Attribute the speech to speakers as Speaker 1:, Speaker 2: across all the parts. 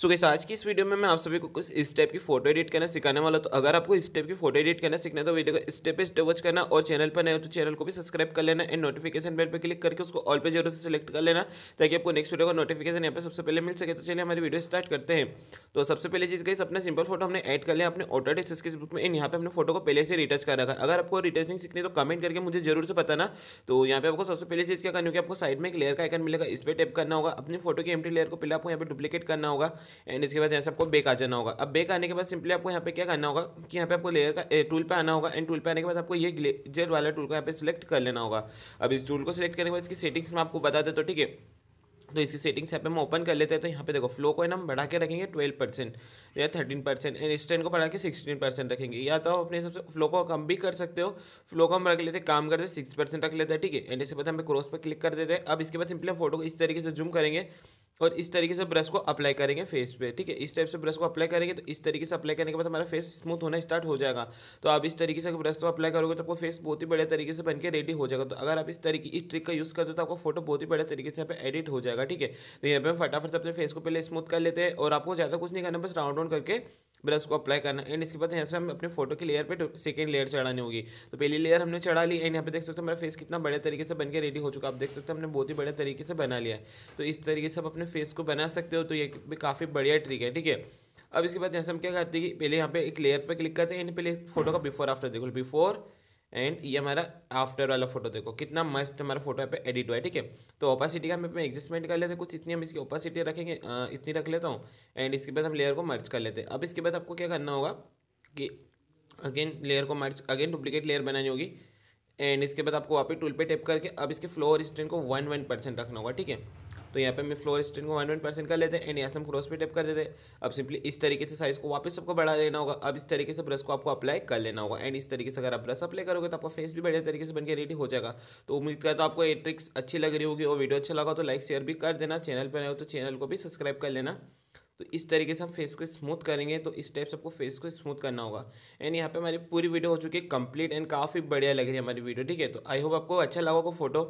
Speaker 1: सो so, आज की इस वीडियो में मैं आप सभी को कुछ इस टाइप की फोटो एडिट करना सिखाने वाला तो अगर आपको इस टाइप की फोटो एडिट करना सीखना है तो वीडियो को स्टेप बाय स्टेप वॉच करना और चैनल पर नए हो तो चैनल को भी सब्सक्राइब कर लेना एंड नोटिफिकेशन बेल पर क्लिक करके उसको ऑल पे जरूर से सिलेक्ट कर लेना ताकि आपको नेक्स्ट वीडियो का नोटिफिकेशन यहाँ पर सबसे पहले मिल सके तो चलिए हमारी वीडियो स्टार्ट करते हैं तो सबसे पहले चीज़ गई अपना सिंपल फोटो हमने एड कर लिया अपने ऑटो डिस्क के बुक में एंड यहाँ पर हमने फोटो को पहले से रिटच कर रखा अगर आपको रिटचिंग सीखनी तो कमेंट करके मुझे जरूर से बताना तो यहाँ पर आपको सबसे पहले चीज़ क्या करनी होगी आपको साइड में एक लेयर का आइकन मिलेगा इस पर टैप करना होगा अपनी फोटो की एम लेयर को पहले आपको यहाँ पर डुप्लीकेट करना होगा एंड इसके बाद यहाँ से आपको बेक आ जाना होगा अब बेक आने के बाद सिंपली आपको यहाँ पे क्या करना होगा कि यहाँ पे आपको लेयर का टूल पे आना होगा एंड टूल पे आने के बाद आपको ये ग्लेजर वाला टूल को यहाँ पे सिलेक्ट कर लेना होगा अब इस टूल को सिलेक्ट करने के बाद इसकी सेटिंग्स में आपको बता दे तो ठीक है तो इसकी सेटिंग्स यहाँ पे हम ओपन कर लेते हैं तो यहाँ पे देखो फ्लो को है ना हम बढ़ा के रखेंगे ट्वेल्व परसेंट या थर्टीन परसेंट एंड स्टैंड को बढ़ा के सिक्सटीन परसेंट रखेंगे या तो अपने हिसाब से फ्लो को कम भी कर सकते हो फ्लो को हम रख लेते हैं काम करते सिक्स परसेंट रख लेते हैं ठीक है एंड इसके बाद हम क्रॉस पर क्लिक कर देते हैं अब इसके बाद सिंपली हम फोटो को इस तरीके से जूम करेंगे और इस तरीके से ब्रश को अप्लाई करेंगे फेस पे ठीक है इस टाइप से ब्रश को अप्लाई करेंगे तो इस तरीके से अप्लाई करने के बाद हमारा फेस स्मूथ होना स्टार्ट हो जाएगा तो आप इस तरीके से ब्रश को अप्लाई करोगे तो आपको फेस बहुत ही बढ़िया तरीके से बन के रेडी हो जाएगा तो अगर आप इस तरीके इस ट्रिक का यूज़ करते हो तो आपको फोटो बहुत ही बढ़िया तरीके से यहाँ पर एडिट हो जाएगा ठीक है तो यहाँ पे हम फटाफट से अपने फेस को पहले स्मूथ कर लेते हैं और आपको ज़्यादा कुछ नहीं करना बस राउंड राउंड करके ब्रश को अप्लाई करना एंड इसके बाद यहाँ से हम अपने फोटो की लेयर पर सेकेंड लेयर चढ़ानी होगी तो पहली लेयर हमने चढ़ा ली एंड यहाँ पे देख सकते हो हमारा फेस कितना बढ़िया तरीके से बन के रेडी हो चुका आप देख सकते हो हमने बहुत ही बढ़िया तरीके से बना लिया तो इस तरीके से आप अपने फेस को बना सकते हो तो ये भी काफ़ी बढ़िया ट्रिक है ठीक है अब इसके बाद यहाँ से हम क्या करते हैं कि पहले यहाँ पे एक लेयर पर क्लिक करते हैं पहले फोटो का बिफोर आफ्टर देखो बिफोर एंड ये हमारा आफ्टर वाला फोटो देखो कितना मस्त हमारा फोटो यहाँ पे एडिट हुआ है ठीक है तो ओपासिटी का मैं एडजस्टमेंट कर लेते हैं कुछ इतनी हम इसकी ओपासिटी रखेंगे इतनी रख लेता हूँ एंड इसके बाद हम लेयर को मर्ज कर लेते हैं अब इसके बाद आपको क्या करना होगा कि अगेन लेयर को मर्ज अगेन डुप्लीकेट लेयर बनानी होगी एंड इसके बाद आपको वापस टूल पे टेप करके अब इसके फ्लोर स्ट्रेंथ को वन वन परसेंट रखना होगा ठीक है तो यहाँ पे हमें फ्लोर स्टेन को वन वन परसेंट कर लेते हैं एंड यहाँ से हम क्रॉस पे टेप कर देते हैं अब सिंपली इस तरीके से साइज़ को वापस सबको बढ़ा देना होगा अब इस तरीके से ब्रश को आपको अप्लाई कर लेना होगा एंड इस तरीके से अगर आप ब्रश अप्लाई करोगे तो आपका फेस भी बढ़िया तरीके से बनकर रेडी हो जाएगा तो उम्मीद करता हूँ आपको ये ट्रिक्स अच्छी लग रही होगी और वीडियो अच्छा लगा तो लाइक शेयर भी कर देना चैनल पर नए हो तो चैनल को भी सब्सक्राइब कर लेना तो इस तरीके से हम फेस को स्मूथ करेंगे तो इस टाइप से आपको फेस को स्मूथ करना होगा एंड यहाँ पे हमारी पूरी वीडियो हो चुकी है कंप्लीट एंड काफ़ी बढ़िया लग रही है हमारी वीडियो ठीक है तो आई होप आपको अच्छा लगा होगा फोटो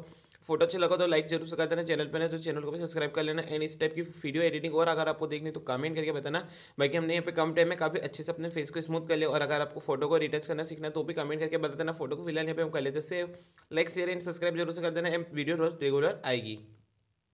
Speaker 1: फोटो अच्छा लगा तो लाइक जरूर से कर देना चैनल पर तो चैनल को भी सब्सक्राइब कर लेना एंड इस टाइप की वीडियो एडिटिंग और अगर आपको देखनी तो कमेंट करके बताना बाकी हमने यहाँ पे कम टाइम में काफ़ी अच्छे से अपने फेस को स्मूथ कर लिया और अगर आपको फोटो को रिटच करना सीखना तो भी कमेंट करके बता देना फोटो को फिलहाल यहाँ पे हम कर लेते हैं लाइक शेयर एंड सब्सक्राइब जरूर से कर देना एंड वीडियो रोज रेगुलर आएगी